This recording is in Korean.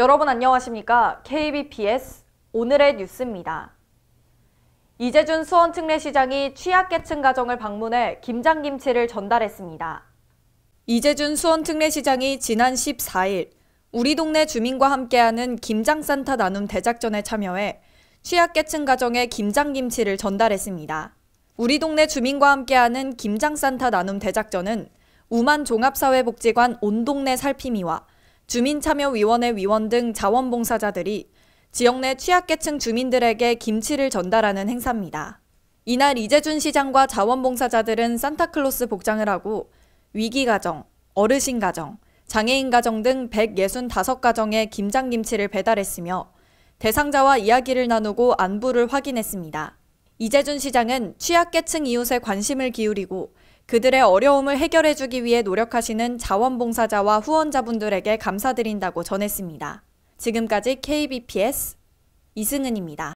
여러분 안녕하십니까? KBPS 오늘의 뉴스입니다. 이재준 수원특례시장이 취약계층 가정을 방문해 김장김치를 전달했습니다. 이재준 수원특례시장이 지난 14일 우리 동네 주민과 함께하는 김장산타 나눔 대작전에 참여해 취약계층 가정에 김장김치를 전달했습니다. 우리 동네 주민과 함께하는 김장산타 나눔 대작전은 우만 종합사회복지관 온동네 살피미와 주민참여위원회 위원 등 자원봉사자들이 지역 내 취약계층 주민들에게 김치를 전달하는 행사입니다. 이날 이재준 시장과 자원봉사자들은 산타클로스 복장을 하고 위기가정, 어르신가정, 장애인가정 등 165가정에 김장김치를 배달했으며 대상자와 이야기를 나누고 안부를 확인했습니다. 이재준 시장은 취약계층 이웃에 관심을 기울이고 그들의 어려움을 해결해주기 위해 노력하시는 자원봉사자와 후원자분들에게 감사드린다고 전했습니다. 지금까지 KBPS 이승은입니다.